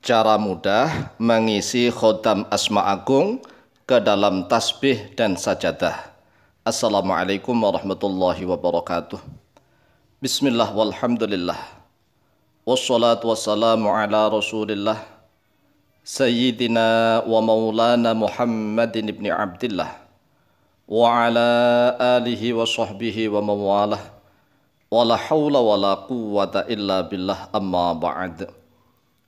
cara mudah mengisi khodam asma agung ke dalam tasbih dan sajadah. Assalamualaikum warahmatullahi wabarakatuh. Bismillah walhamdulillah. Wassalatu wassalamu ala rasulillah. Sayyidina wa maulana Muhammadin ibn Abdillah. Wa ala alihi wa sahbihi wa mawalah. Wa la hawla wa la quwwata illa billah amma ba'd.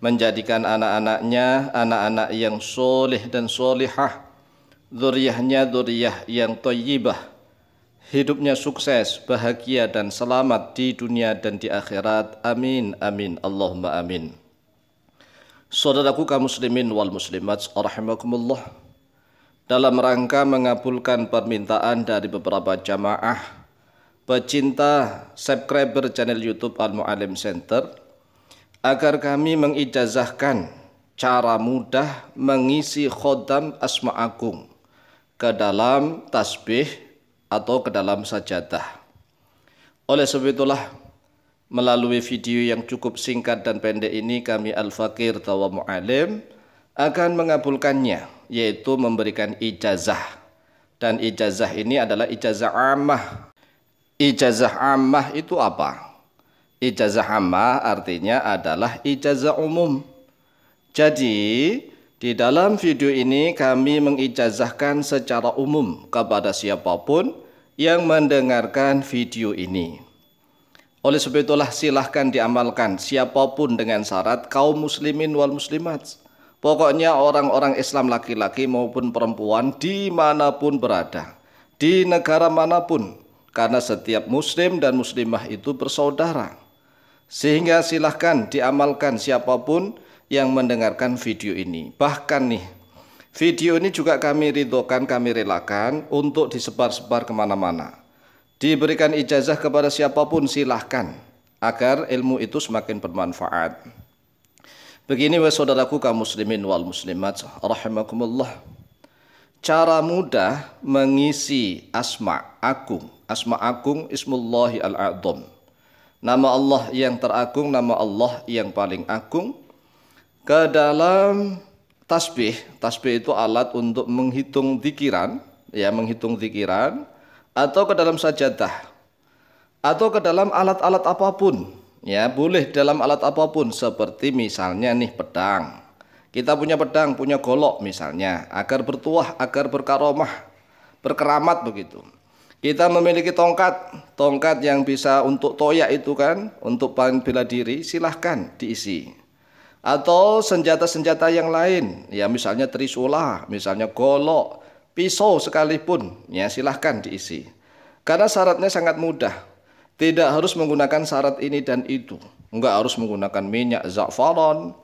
menjadikan anak-anaknya anak-anak yang soleh dan solehah, zuriyahnya zuriyah yang toyibah, hidupnya sukses, bahagia dan selamat di dunia dan di akhirat. Amin, amin, Allahumma amin. Saudaraku kaum muslimin wal muslimat, rahimakumullah. Dalam rangka mengabulkan permintaan dari beberapa jamaah pecinta subscriber channel YouTube Al Mualim Center, agar kami mengijazahkan cara mudah mengisi khodam asma agung ke dalam tasbih atau ke dalam sajadah. Oleh sebab itulah, melalui video yang cukup singkat dan pendek ini kami Al-Fakir Tawa Mu'alim akan mengabulkannya, yaitu memberikan ijazah. Dan ijazah ini adalah ijazah amah. Ijazah amah itu apa? Ijazah ammah artinya adalah ijazah umum. Jadi, di dalam video ini kami mengijazahkan secara umum kepada siapapun yang mendengarkan video ini. Oleh sebab itulah silahkan diamalkan siapapun dengan syarat kaum muslimin wal muslimat. Pokoknya orang-orang Islam laki-laki maupun perempuan dimanapun berada. Di negara manapun. Karena setiap muslim dan muslimah itu bersaudara. Sehingga silahkan diamalkan siapapun yang mendengarkan video ini. Bahkan nih, video ini juga kami ridhokan, kami relakan untuk disebar-sebar kemana-mana. Diberikan ijazah kepada siapapun silahkan, agar ilmu itu semakin bermanfaat. Begini wa saudaraku kaum muslimin wal muslimat, rahimakumullah. Cara mudah mengisi asma agung. Asma agung ismullahi al-a'dham nama Allah yang teragung, nama Allah yang paling agung ke dalam tasbih. Tasbih itu alat untuk menghitung zikiran, ya menghitung zikiran atau ke dalam sajadah atau ke dalam alat-alat apapun. Ya, boleh dalam alat apapun seperti misalnya nih pedang. Kita punya pedang, punya golok misalnya, agar bertuah, agar berkaromah, berkeramat begitu. Kita memiliki tongkat, tongkat yang bisa untuk toya itu kan, untuk bela diri, silahkan diisi. Atau senjata-senjata yang lain, ya misalnya trisula, misalnya golok, pisau sekalipun, ya silahkan diisi. Karena syaratnya sangat mudah, tidak harus menggunakan syarat ini dan itu. Enggak harus menggunakan minyak za'faron,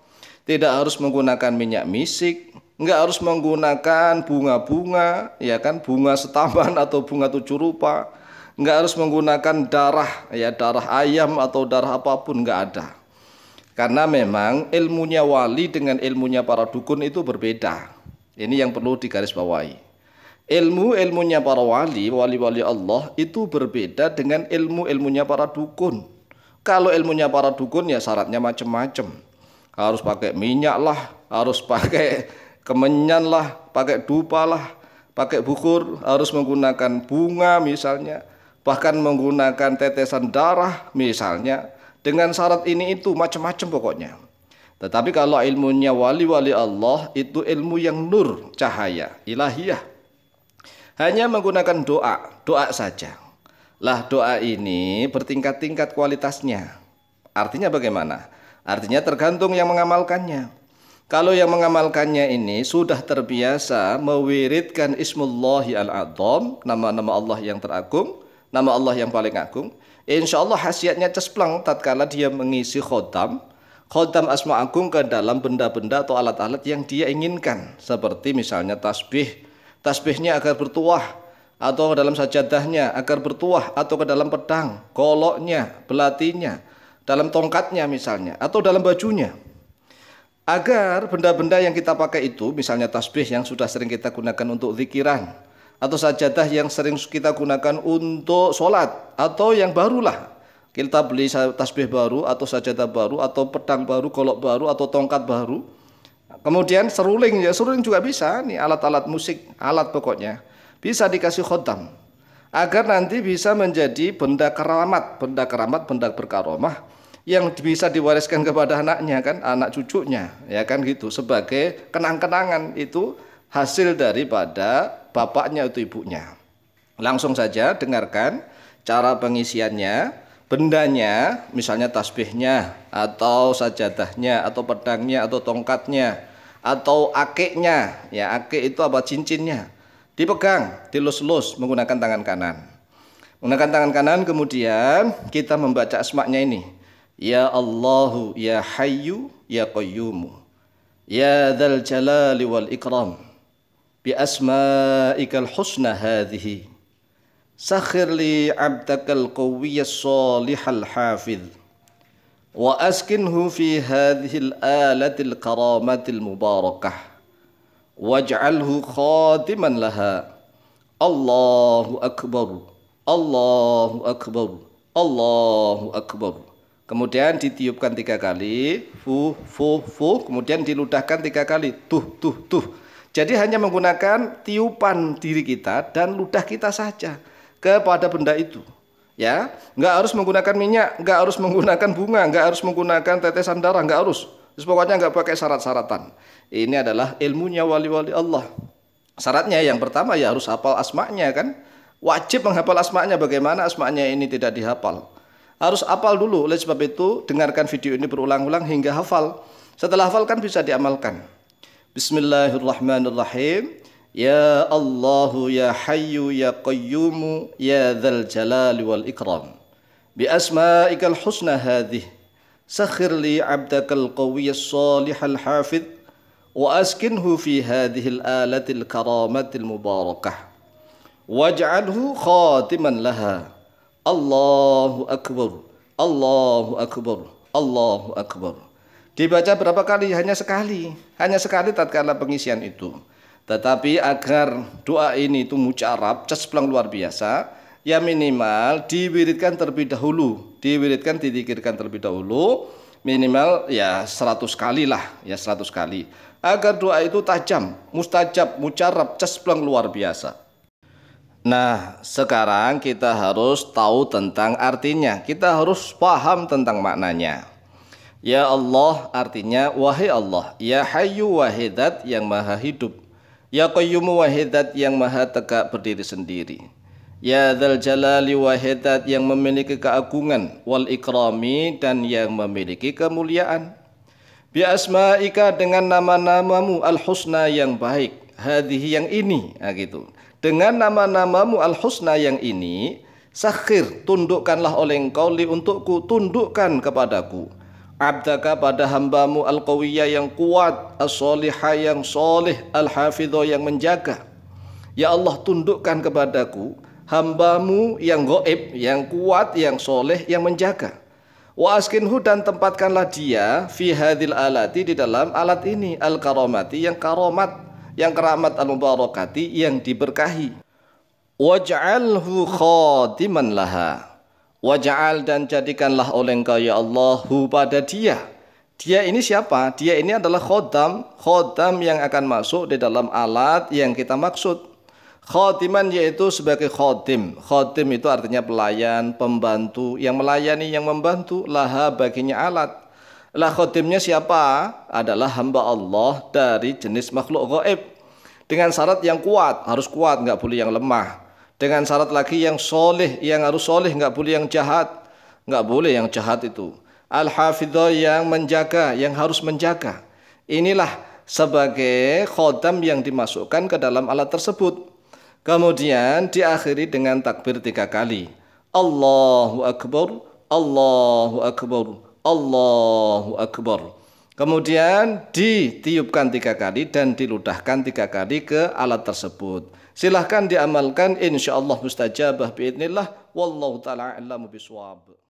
tidak harus menggunakan minyak misik, nggak harus menggunakan bunga-bunga, ya kan, bunga setaman atau bunga tujuh rupa, nggak harus menggunakan darah, ya darah ayam atau darah apapun nggak ada. Karena memang ilmunya wali dengan ilmunya para dukun itu berbeda. Ini yang perlu digarisbawahi. Ilmu ilmunya para wali, wali-wali Allah itu berbeda dengan ilmu ilmunya para dukun. Kalau ilmunya para dukun ya syaratnya macam-macam. Harus pakai minyak lah, harus pakai Kemenyanlah, pakai dupa lah, pakai bukur harus menggunakan bunga misalnya, bahkan menggunakan tetesan darah misalnya. Dengan syarat ini itu macam-macam pokoknya. Tetapi kalau ilmunya wali-wali Allah itu ilmu yang nur, cahaya, ilahiyah. Hanya menggunakan doa, doa saja. Lah doa ini bertingkat-tingkat kualitasnya. Artinya bagaimana? Artinya tergantung yang mengamalkannya. Kalau yang mengamalkannya ini sudah terbiasa mewiridkan ismullahi al Adom, nama-nama Allah yang teragung, nama Allah yang paling agung, insya Allah khasiatnya cesplang tatkala dia mengisi khodam, khodam asma agung ke dalam benda-benda atau alat-alat yang dia inginkan, seperti misalnya tasbih, tasbihnya agar bertuah, atau ke dalam sajadahnya agar bertuah, atau ke dalam pedang, koloknya, belatinya, dalam tongkatnya misalnya, atau dalam bajunya agar benda-benda yang kita pakai itu, misalnya tasbih yang sudah sering kita gunakan untuk zikiran, atau sajadah yang sering kita gunakan untuk sholat, atau yang barulah kita beli tasbih baru, atau sajadah baru, atau pedang baru, golok baru, atau tongkat baru. Kemudian seruling ya, seruling juga bisa nih alat-alat musik, alat pokoknya bisa dikasih khotam agar nanti bisa menjadi benda keramat, benda keramat, benda berkaromah yang bisa diwariskan kepada anaknya kan, anak cucunya, ya kan gitu. Sebagai kenang-kenangan itu hasil daripada bapaknya atau ibunya. Langsung saja dengarkan cara pengisiannya. Bendanya, misalnya tasbihnya, atau sajadahnya, atau pedangnya, atau tongkatnya, atau akeknya, ya akek itu apa cincinnya, dipegang, dilus-lus menggunakan tangan kanan. Menggunakan tangan kanan kemudian kita membaca asmaknya ini. يا الله يا حي يا قيوم يا ذا الجلال والإكرام بأسمائك الحسنى هذه سخر لي عبدك القوي الصالح الحافظ وأسكنه في هذه الآلة الكرامة المباركة واجعله خادما لها الله أكبر الله أكبر الله أكبر Kemudian ditiupkan tiga kali, fu, fu, fu. Kemudian diludahkan tiga kali, tuh, tuh, tuh. Jadi hanya menggunakan tiupan diri kita dan ludah kita saja kepada benda itu. Ya, Enggak harus menggunakan minyak, enggak harus menggunakan bunga, enggak harus menggunakan tetesan darah, enggak harus. Terus pokoknya nggak pakai syarat-syaratan. Ini adalah ilmunya wali-wali Allah. Syaratnya yang pertama ya harus hafal asma'nya kan. Wajib menghafal asma'nya. Bagaimana asma'nya ini tidak dihafal? harus apal dulu. Oleh sebab itu, dengarkan video ini berulang-ulang hingga hafal. Setelah hafal kan bisa diamalkan. Bismillahirrahmanirrahim. Ya Allah, ya Hayyu, ya Qayyum, ya Dzal Jalali wal Ikram. Bi asma'ikal husna hadhih. Sakhir li 'abdakal qawiyas salihal Hafiz, wa askinhu fi hadhihi al-alatil karamatil mubarakah. Waj'alhu khatiman laha. Allahu Akbar. Allahu Akbar. Allahu Akbar. Dibaca berapa kali? Hanya sekali. Hanya sekali tatkala pengisian itu. Tetapi agar doa ini itu mujarab, cesplang luar biasa, ya minimal diwiridkan terlebih dahulu. Diwiridkan, didikirkan terlebih dahulu, minimal ya seratus kali lah, ya seratus kali. Agar doa itu tajam, mustajab, mujarab, cesplang luar biasa. Nah, sekarang kita harus tahu tentang artinya. Kita harus paham tentang maknanya. Ya Allah artinya wahai Allah, ya Hayu wahidat yang maha hidup. Ya Qayyumu wahidat yang maha tegak berdiri sendiri. Ya Dzal Jalali wahidat yang memiliki keagungan wal ikrami dan yang memiliki kemuliaan. Bi asma'ika dengan nama-namamu al-husna yang baik. Hadihi yang ini, nah, gitu. Dengan nama-namamu al-husna yang ini, sakhir, tundukkanlah oleh engkau li untukku, tundukkan kepadaku. Abdaka pada hambamu al-qawiyya yang kuat, as yang soleh, al-hafidho yang menjaga. Ya Allah tundukkan kepadaku hambamu yang goib, yang kuat, yang soleh, yang menjaga. Wa askinhu dan tempatkanlah dia fi hadil alati di dalam alat ini al karomati yang karomat yang keramat al-mubarakati yang diberkahi. Waj'alhu khadiman laha. Waj'al dan jadikanlah oleh engkau ya Allah hu pada dia. Dia ini siapa? Dia ini adalah khodam, khodam yang akan masuk di dalam alat yang kita maksud. Khodiman yaitu sebagai khodim. Khodim itu artinya pelayan, pembantu, yang melayani, yang membantu, laha baginya alat. Lah khotimnya siapa? Adalah hamba Allah dari jenis makhluk gaib. Dengan syarat yang kuat, harus kuat, nggak boleh yang lemah. Dengan syarat lagi yang soleh, yang harus soleh, nggak boleh yang jahat. Nggak boleh yang jahat itu. Al-Hafidho yang menjaga, yang harus menjaga. Inilah sebagai khodam yang dimasukkan ke dalam alat tersebut. Kemudian diakhiri dengan takbir tiga kali. Allahu Akbar, Allahu Akbar. Allahu Akbar. Kemudian ditiupkan tiga kali dan diludahkan tiga kali ke alat tersebut. Silahkan diamalkan insyaallah mustajabah biidnillah. Wallahu ta'ala alamu biswab.